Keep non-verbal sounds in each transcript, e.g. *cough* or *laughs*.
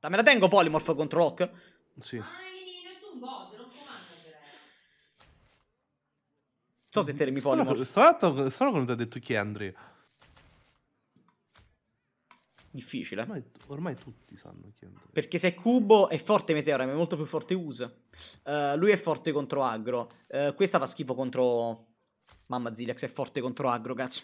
Me la tengo Polymorph contro Lock? Sì. Non so se termi Polymorph. Strano, strano quando ti ha detto chi è Andrea. Difficile. Ormai, ormai, tutti sanno chi è Andrea. Perché se è cubo è forte Meteora, ma è molto più forte Use. Uh, lui è forte contro aggro. Uh, eh, questa fa schifo contro... Mamma Zilex è forte contro aggro, cazzo.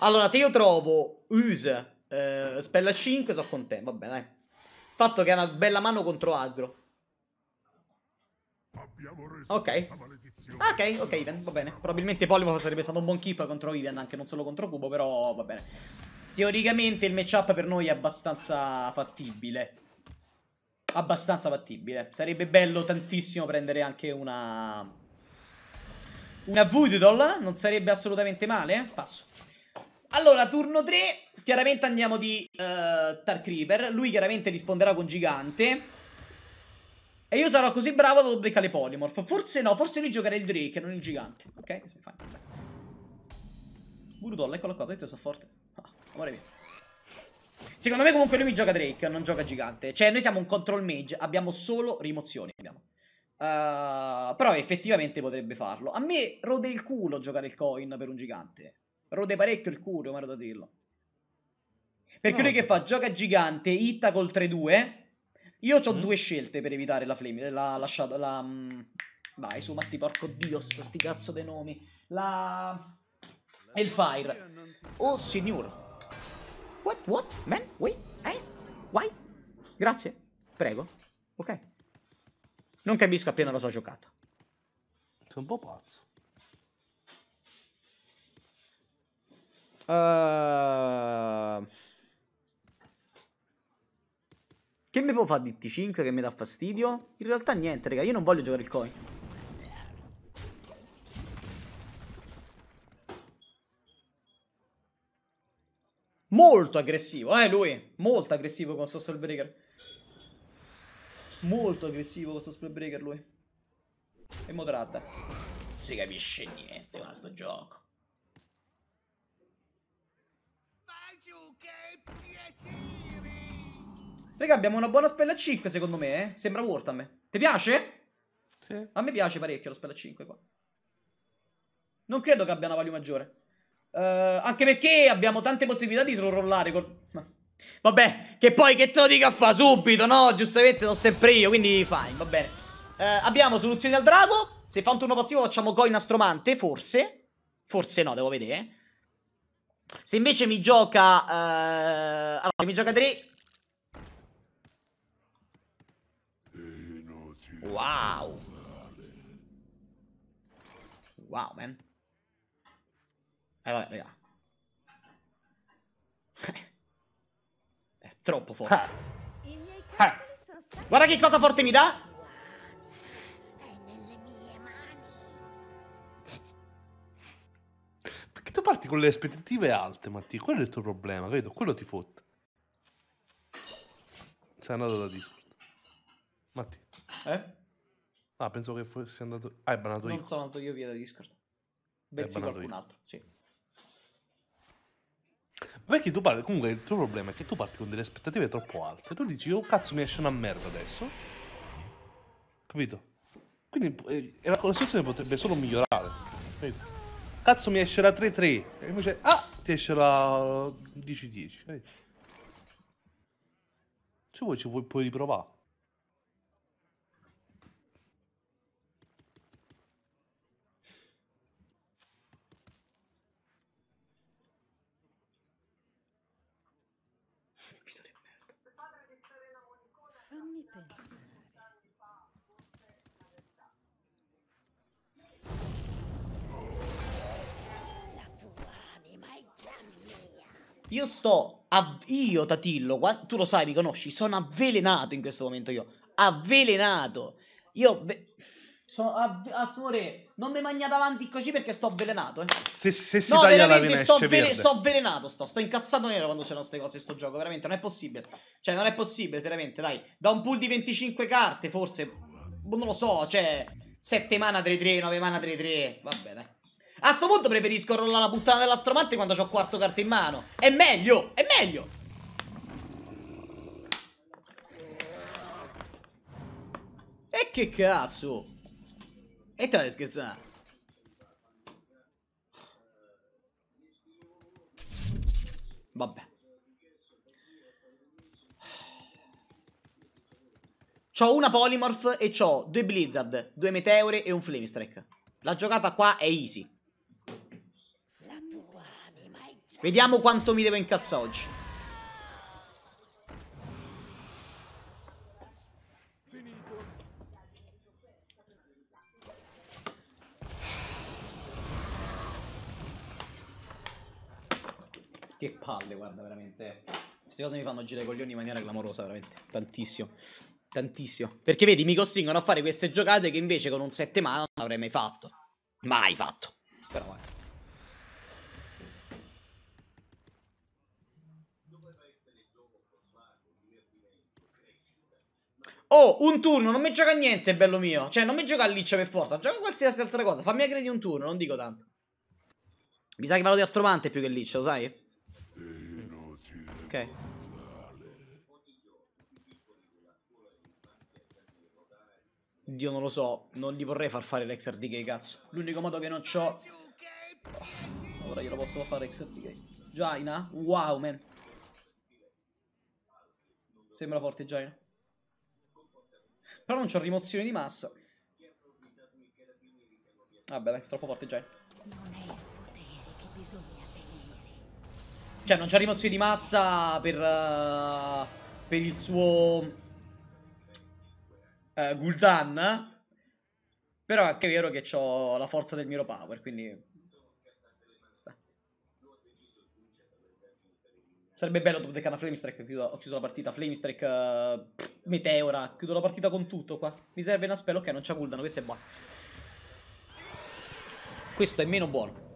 Allora, se io trovo Use, eh, spella 5, so con te, va bene. Fatto che è una bella mano contro agro. Ok. Ah, ok, ok, Ivan, va bene. Probabilmente Polimo sarebbe stato un buon keep contro Ivan, anche non solo contro Cubo, però va bene. Teoricamente il matchup per noi è abbastanza fattibile. Abbastanza fattibile. Sarebbe bello tantissimo prendere anche una... Una Voodoo, non sarebbe assolutamente male. Eh? Passo. Allora, turno 3, chiaramente andiamo di uh, eh, Reaper, Lui chiaramente risponderà con Gigante. E io sarò così bravo da bloccare Polymorph. Forse no, forse lui giocherà il Drake, non il Gigante. Ok, sei fine. Burdoll, eccolo qua, ho detto che sono forte. Ah, amore mio. Secondo me comunque lui mi gioca Drake, non gioca Gigante. Cioè, noi siamo un control mage, abbiamo solo rimozioni. Abbiamo. Uh, però effettivamente potrebbe farlo. A me rode il culo giocare il coin per un Gigante. Rode parecchio il culo, Mario da dirlo. Perché no. Ah, lui che fa? Gioca gigante, itta col 3-2. Io ho mm. due scelte per evitare la flame. La, la, la, la mm, dai, su Matti, porco dios, sti cazzo dei nomi. La... fire. Oh, signor. What? What? Man? Wait? Eh? Why? Grazie. Prego. Ok. Non capisco appena lo so giocato. Sono un po' pazzo. Uh... Che mi può fare di t 5 che mi dà fastidio? In realtà niente, raga, io non voglio giocare il coin. Molto aggressivo, eh lui? Molto aggressivo con questo breaker. Molto aggressivo con questo breaker lui. E moderatta. Non si capisce niente con questo gioco. Raga, abbiamo una buona spella 5 secondo me, eh. Sembra worth a me. Ti piace? Sì. A me piace parecchio la spella 5 qua. Non credo che abbia una value maggiore. Uh, anche perché abbiamo tante possibilità di rollare col... Vabbè, che poi che te lo dica fa subito, no? Giustamente sono sempre io, quindi fine, va bene. Uh, abbiamo soluzioni al drago. Se fa un turno passivo facciamo coin astromante, forse. Forse no, devo vedere. Eh. Se invece mi gioca... Uh... Allora, se mi gioca 3... Wow. Wow, man. Eh, raga. *laughs* È troppo forte. Ah. ah. Guarda che cosa forte mi dà. Perché tu parti con le aspettative alte, Matti? Quello è il tuo problema, credo. Quello ti fotte. Sei andato da Discord. Matti. Eh? Ah, penso che fosse andato. Ah, è banato non io. Non sono andato io via da Discord. Bensì qualcun io. altro, sì. Perché tu parli, comunque il tuo problema è che tu parti con delle aspettative troppo alte. Tu dici, oh cazzo mi esce una merda adesso. Capito? Quindi eh, la situazione potrebbe solo migliorare. Capito? Cazzo mi esce la 3-3. E invece, ah, ti esce la 10-10. Se vuoi ci puoi, puoi riprovare. pensare. Io sto... A... Io, Tatillo, tu lo sai, mi conosci, sono avvelenato in questo momento io. Avvelenato. Io... Ve... Sono a, a ah, non mi magna avanti così perché sto avvelenato. Eh. Se, se si no, taglia la rimesce, sto, vele, sto avvelenato. Sto, sto incazzato nero quando c'erano queste cose. Sto gioco, veramente, non è possibile. Cioè, non è possibile, seriamente. Dai, da un pool di 25 carte, forse. Non lo so, cioè. 7 mana 3-3, 9 mana 3-3. Va bene. A sto punto preferisco rollare la puttana dell'astromante quando ho quarto carte in mano. È meglio, è meglio. E che cazzo? E te scherzare? Vabbè. C'ho una Polymorph e c'ho due Blizzard, due Meteore e un Flamestrike. La giocata qua è easy. Vediamo quanto mi devo incazzare oggi. Che palle, guarda, veramente. Queste cose mi fanno girare i coglioni in maniera clamorosa, veramente. Tantissimo. Tantissimo. Perché vedi, mi costringono a fare queste giocate che invece con un 7 mana non avrei mai fatto. Mai fatto. Però, eh. Oh, un turno, non mi gioca niente, bello mio. Cioè, non mi gioca a liccia per forza, gioca qualsiasi altra cosa. Fammi aggredire un turno, non dico tanto. Mi sa che vado di astromante più che liccia, lo sai? Ok. Dio non lo so, non gli vorrei far fare l'XRDK, cazzo. L'unico modo che non ho... Oh, ora glielo posso fare XRDK. Jaina? Wow, man. Sembra forte Jaina. Però non c'ho rimozione di massa. Vabbè, dai, troppo forte Jaina. Non è il potere che bisogna. Cioè, non c'è rimozione di massa per, uh, per il suo uh, Gul'dan. Eh? Però è anche vero che ho la forza del Miro Power, quindi... Sta. Sarebbe bello dopo decana Flamestrike, ho chiuso la partita, Flamestrike, uh, Meteora, chiudo la partita con tutto qua. Mi serve una spell, ok, non c'ha Gul'dan, questo è buono. Questo è meno buono.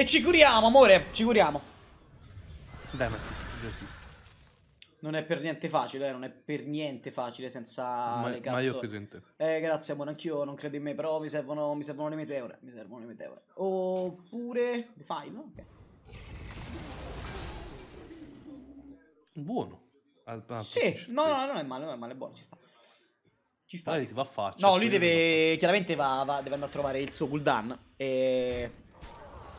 E ci curiamo, amore, ci curiamo. Beh, ma ti studio Non è per niente facile, eh, non è per niente facile senza ma, le cazzo. Ma io credo in te. Eh, grazie, amore, anch'io non credo in me, però mi servono, mi servono le meteore, mi servono le meteore. Oppure... Le fai, no? Ok. Buono. Al, ah, al ah, sì, no, no, non è male, non è male, è buono, ci sta. Ci sta. Dai, si va a faccia. No, lui deve, chiaramente va, va, deve andare a trovare il suo cooldown e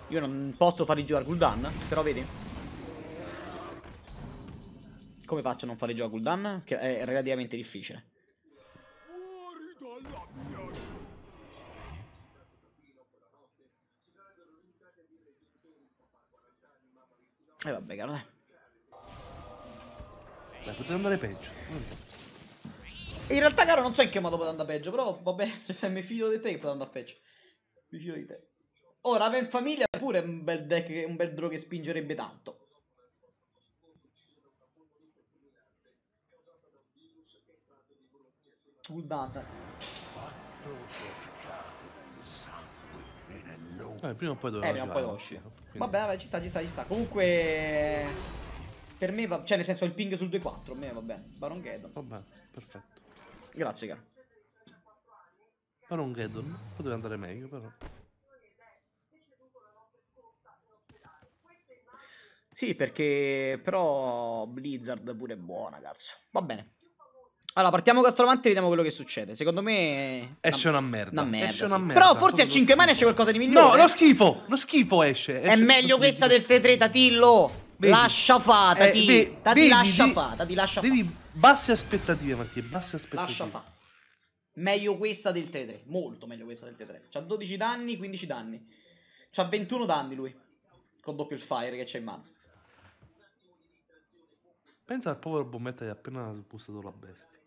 io non posso fargli giocare cooldown, però vedi. Come faccio a non fargli giocare cooldown? Che è relativamente difficile. E eh, vabbè, caro, dai. Dai, potete andare peggio. In realtà, caro, non so in che modo potete andare peggio, però vabbè, cioè, *laughs* se mi fido di te che potete andare peggio. Mi fido di te. Ora, ben famiglia... Eppure è un bel deck, un bel draw che spingerebbe tanto. Uldata. Eh, prima o poi doveva eh, prima o poi uscire. Quindi... Vabbè, vabbè, ci sta, ci sta, ci sta. Comunque... Per me va... Cioè, nel senso, il ping sul 2-4. A me va bene. Baron Gaddon. Vabbè, perfetto. Grazie, cara. Baron Gaddon. Poteva andare meglio, però. Sì, perché però Blizzard pure è buona, cazzo. Va bene. Allora, partiamo con Astromante e vediamo quello che succede. Secondo me... Esce una merda. Una merda, esce sì. una merda. Però forse a 5 mani esce qualcosa di migliore. No, lo schifo. Lo schifo esce. esce è meglio questa del T3, Tatillo. Vedi. Lascia fa, eh, Tati. Eh, be, tati, vedi, lascia devi, fa, tati, lascia devi, fa. Basse aspettative, Mattia, basse aspettative. Lascia fa. Meglio questa del T3. Molto meglio questa del T3. C'ha 12 danni, 15 danni. C'ha 21 danni lui. Con doppio il fire che c'è in mano. Pensa al povero Bombetta che ha appena sbussato la bestia.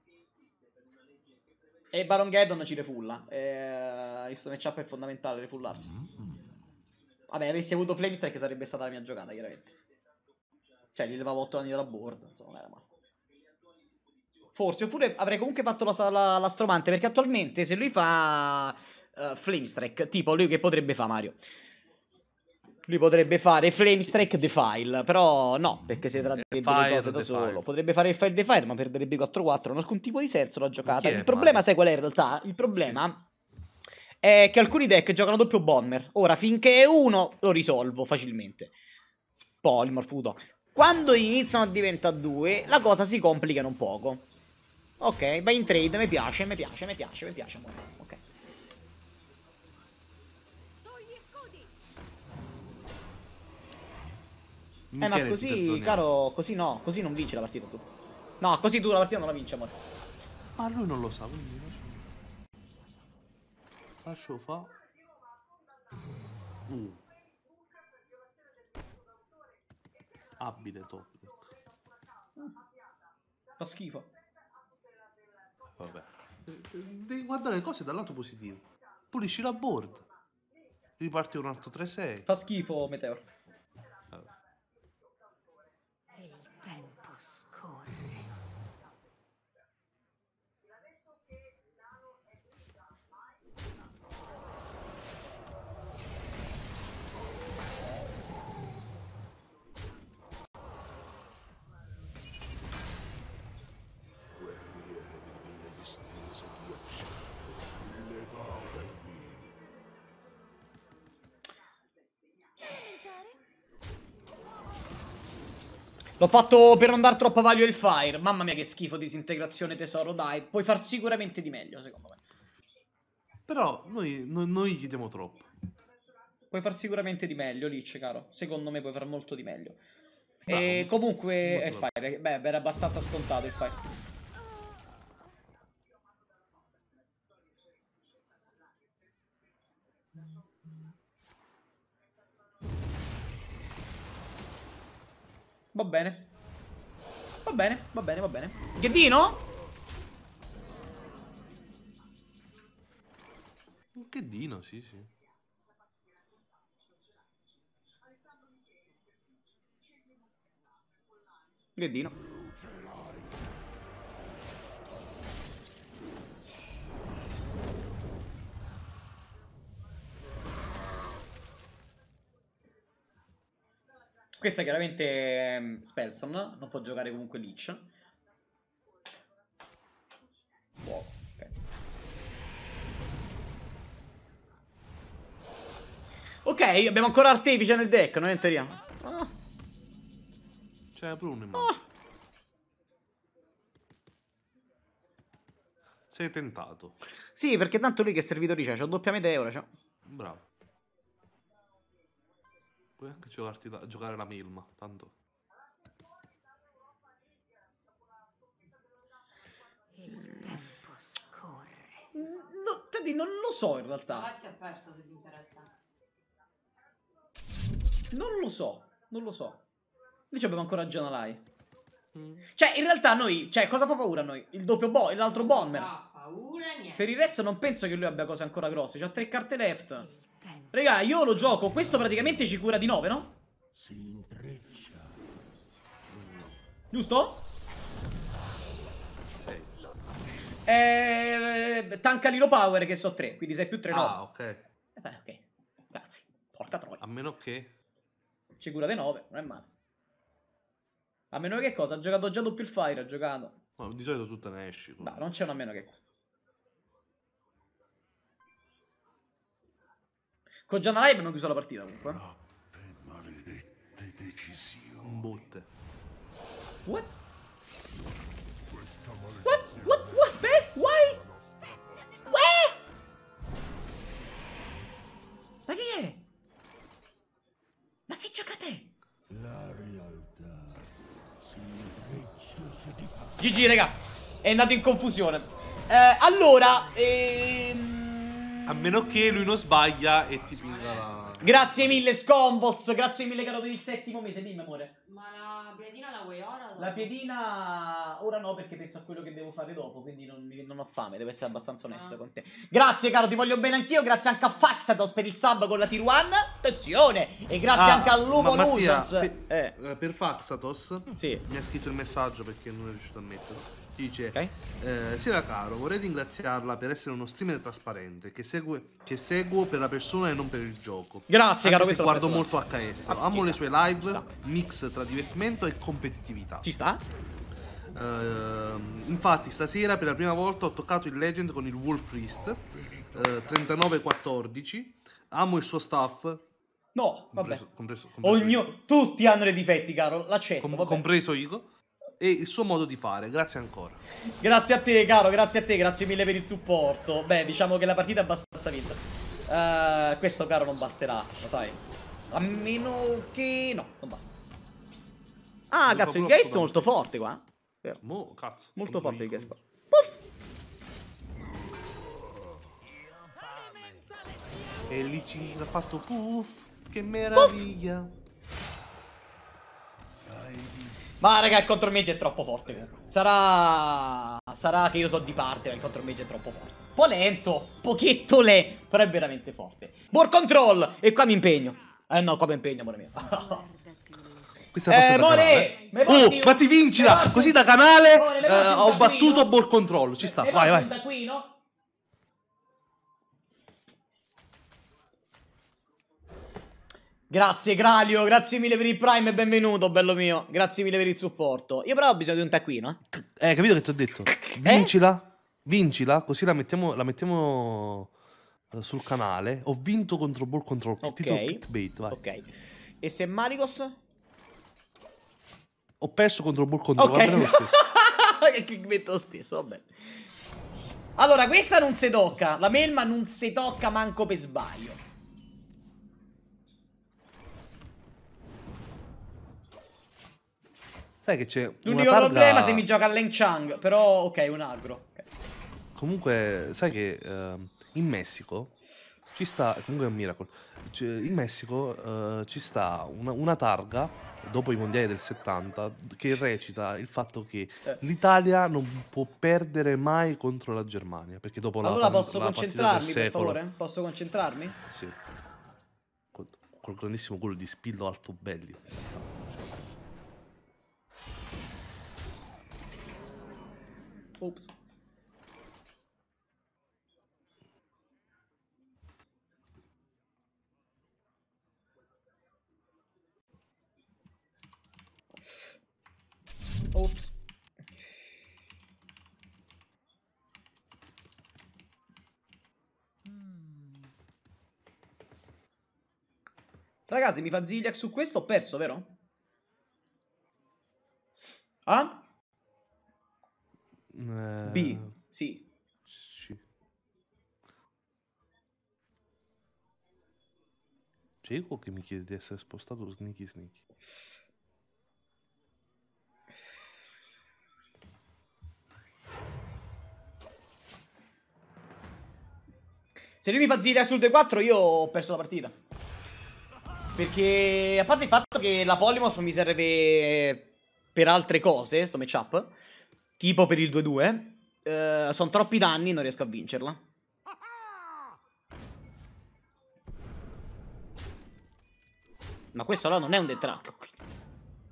E Baron Gaddon ci refulla. Eh, questo matchup è fondamentale, refullarsi. Mm. Vabbè, avessi avuto Flamestrike sarebbe stata la mia giocata, chiaramente. Cioè, gli levavo 8 anni dalla board, insomma, non era male. Forse, oppure avrei comunque fatto la, la, la stromante, perché attualmente se lui fa uh, eh, Flamestrike, tipo lui che potrebbe fare Mario... Lui potrebbe fare Flamestrike Defile, però no, perché si tratterebbe di eh, cose da solo. Potrebbe fare il file Defile, ma perderebbe 4-4, non ha alcun tipo di senso la giocata. Il problema, male? sai qual è in realtà? Il problema è che alcuni deck giocano doppio bomber. Ora, finché è uno, lo risolvo facilmente. Polymorph, Udo. Quando iniziano a diventare due, la cosa si complica un poco. Ok, vai in trade, mi piace, mi piace, mi piace, mi piace. Ok. Eh, ma così, caro, così no, così non vinci la partita tu. No, così dura la partita non la vince, amore. Ma lui non lo sa, quindi Lascio fa. Uh. Abile top. Fa schifo. Vabbè. Eh, devi guardare le cose dal lato positivo. Pulisci la board. Riparti un altro 3-6. Fa schifo, Meteor. L'ho fatto per non dar troppo value il fire. Mamma mia che schifo disintegrazione tesoro, dai. Puoi far sicuramente di meglio, secondo me. Però noi, noi, noi chiediamo troppo. Puoi far sicuramente di meglio, Lich, caro. Secondo me puoi far molto di meglio. Bravo. E comunque... il fire, beh, era abbastanza scontato il fire. Va bene. Va bene, va bene, va bene. Ghedino? Un ghedino, sì, sì. Ghedino. Questa è chiaramente um, ehm, Spelson, non può giocare comunque Leech. Fuoco, ok. Ok, abbiamo ancora Artefice nel deck, noi entriamo. teoria. Ah. C'è Bruno in mano. Ah. Sei tentato. Sì, perché tanto lui che servitori c'è, c'ho doppia meteora, c'ho. Bravo. Puoi anche giocarti da, giocare la Milma, tanto. Il tempo scorre. No, Teddy, non lo so in realtà. Infatti ha perso dell'interessa. Non lo so, non lo so. Invece abbiamo ancora Gianalai. Mm. Cioè, in realtà noi, cioè, cosa fa paura a noi? Il doppio bo, l'altro bomber. No, paura niente. Per il resto non penso che lui abbia cose ancora grosse. C'ha tre carte left. Raga, io lo gioco. Questo praticamente ci cura di 9, no? Si intreccia. Giusto? Sì. Eh, tanca Lilo Power che so 3, quindi sei più 3 no. Ah, ok. Eh, ok. Grazie. Porca troia. A meno che ci cura di 9, non è male. A meno che cosa? Ha giocato già doppio il fire, ha giocato. No, di solito tutta ne esci. Quindi. No, non c'è una meno che Con Gianna Live abbiamo chiuso la partita comunque. Troppe maledette decisioni. Un Botte. What? What? What? What? Beh, why? Uè! Ma chi è? Ma che giocate? La realtà si di... GG, raga. È andato in confusione. Eh, allora, eh a meno che lui non sbaglia e ti pinga la... Grazie mille Scombox, grazie mille caro per il settimo mese, dimmi amore. Ma la piedina la vuoi ora? Dopo? La piedina ora no perché penso a quello che devo fare dopo, quindi non, non ho fame, devo essere abbastanza onesto ah. con te. Grazie caro, ti voglio bene anch'io, grazie anche a Faxatos per il sub con la tier 1, attenzione! E grazie ah, anche a Lupo Nutans. Per, eh. eh. per Faxatos sì. mi ha scritto il messaggio perché non è riuscito a metterlo. Dice, okay. eh, Sera caro, vorrei ringraziarla per essere uno streamer trasparente che, segue, che seguo per la persona e non per il gioco. Grazie, Anche caro. Se guardo molto HS. Ah, Amo le sue live, mix tra divertimento e competitività. Ci sta? Uh, infatti, stasera per la prima volta ho toccato il Legend con il Wolf Priest uh, eh, 39-14. Amo il suo staff. No, vabbè. Compreso, compreso Ognuno, tutti hanno dei difetti, caro. L'accetto. Com- compreso Igo e il suo modo di fare. Grazie ancora. Grazie a te, caro, grazie a te, grazie mille per il supporto. Beh, diciamo che la partita è abbastanza vinta. Uh, questo, caro, non basterà, lo sai. A meno che... no, non basta. Ah, non cazzo, il Geist è molto forte qua. Eh. Mo, cazzo. Molto forte il Geist. Puff! E lì ci ha fatto puff, che meraviglia. Puff. Ma raga, il control mage è troppo forte. Sarà... Sarà che io so di parte, ma il control mage è troppo forte. Un po' lento, pochetto le, però è veramente forte. Board control! E qua mi impegno. Eh no, qua mi impegno, amore mio. *laughs* Questa eh, more, me oh, ma ti vincila! Così da canale more, eh, ho battuto qui, board control. Ci sta, vai, vai. Da qui, no? Grazie Gralio, grazie mille per il Prime e benvenuto, bello mio. Grazie mille per il supporto. Io però ho bisogno di un taccuino, eh. Hai eh, capito che ti ho detto? Eh? Vincila, eh? vincila, così la mettiamo, la mettiamo eh, sul canale. Ho vinto contro Ball Control. Ok. Bait, ok. E se Maricos? Ho perso contro Ball Control. Ok. Va lo stesso. *laughs* clickbait lo stesso, vabbè. Allora, questa non si tocca. La melma non si tocca manco per sbaglio. Sai che c'è L'unico tarda... problema se mi gioca Leng Chang, però ok, un agro. Okay. Comunque, sai che uh, in Messico ci sta, comunque è un miracolo, cioè, in Messico uh, ci sta una, una, targa, dopo i mondiali del 70, che recita il fatto che eh. l'Italia non può perdere mai contro la Germania, perché dopo allora la Allora posso la concentrarmi, per favore? Posso concentrarmi? Sì. Col grandissimo culo di Spillo Altobelli. Oops. Oops. Ragazzi, mi fa Ziliac su questo, ho perso, vero? Ah? B, eh, sì. C. Cieco che mi chiede di essere spostato sneaky sneaky. Se lui mi fa zira sul 2-4 io ho perso la partita. Perché a parte il fatto che la Polymorph mi serve per altre cose, sto matchup, tipo per il 2-2, eh, sono troppi danni, non riesco a vincerla. Ma questo là non è un detracco.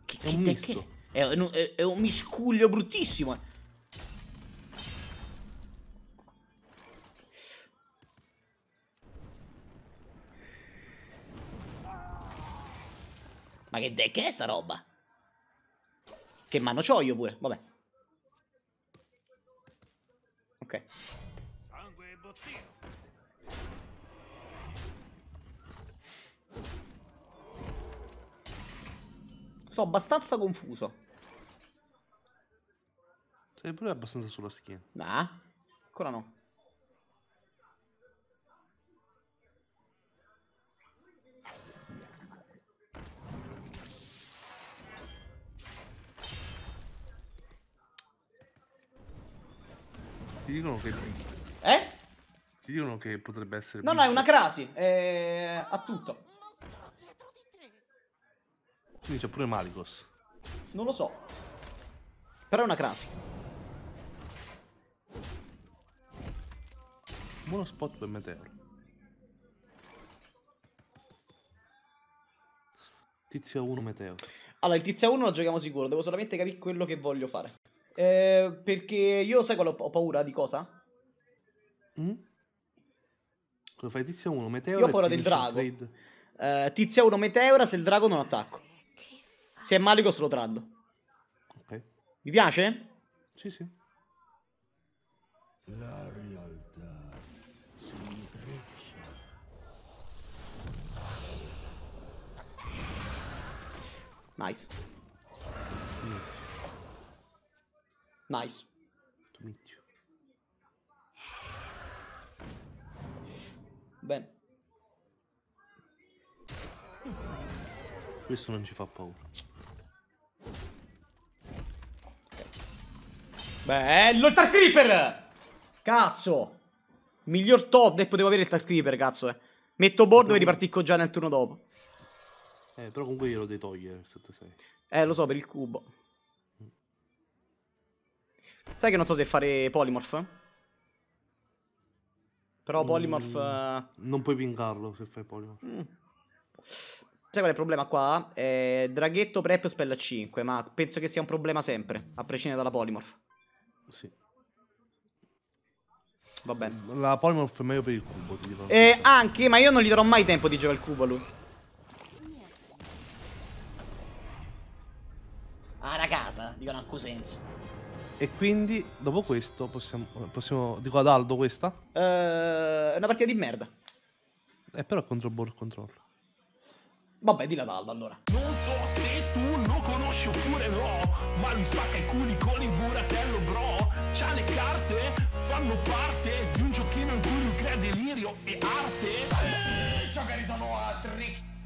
Che, che, è un che, è, è, è un miscuglio bruttissimo. Eh. Ma che, che è sta roba? Che mano c'ho io pure, vabbè ok. Sangue e bottino. Sono abbastanza confuso. Sei pure abbastanza sulla schiena. Nah, ancora no. dicono che... Eh? Ti dicono che potrebbe essere... No, no, è una crasi. Eh, ha tutto. Quindi c'è pure Malikos. Non lo so. Però è una crasi. Buono spot per Meteoro. Tizia 1 Meteoro. Allora, il tizia 1 lo giochiamo sicuro. Devo solamente capire quello che voglio fare. Eh, perché io sai qual ho paura di cosa? Mm? Cosa fai tizia 1, meteora? Io ho paura del drago. Eh, tizia 1, meteora, se il drago non attacco. Se è malico se lo traddo. Ok. Mi piace? Sì, sì. La realtà si intreccia. Nice. Nice. To meet Bene. Questo non ci fa paura. Bello il Tar Creeper! Cazzo! Miglior top che eh, potevo avere il Tar Creeper, cazzo, eh. Metto board e ripartisco già nel turno dopo. Eh, però comunque glielo devi togliere 7-6. Eh, lo so, per il cubo. Sai che non so se fare polymorph? Però polymorph... Mm, eh, non puoi pingarlo se fai polymorph. Mm. Sai qual è il problema qua? Eh, draghetto prep spell 5, ma penso che sia un problema sempre, a prescindere dalla polymorph. Sì. Va bene. La polymorph è meglio per il cubo, ti dirò. Eh, anche, ma io non gli darò mai tempo di giocare il cubo lui. Ah, la casa, dicono a Cosenza. E quindi dopo questo possiamo, possiamo dico ad Aldo questa? uh, una partita di merda. Eh però contro ball control. Vabbè, di ad Aldo allora. Non so se tu lo conosci oppure no, ma lui spacca i culi con il burattello, bro. C'ha le carte, fanno parte di un giochino in cui lui crea delirio e arte. Eh, gioca risano a tricks.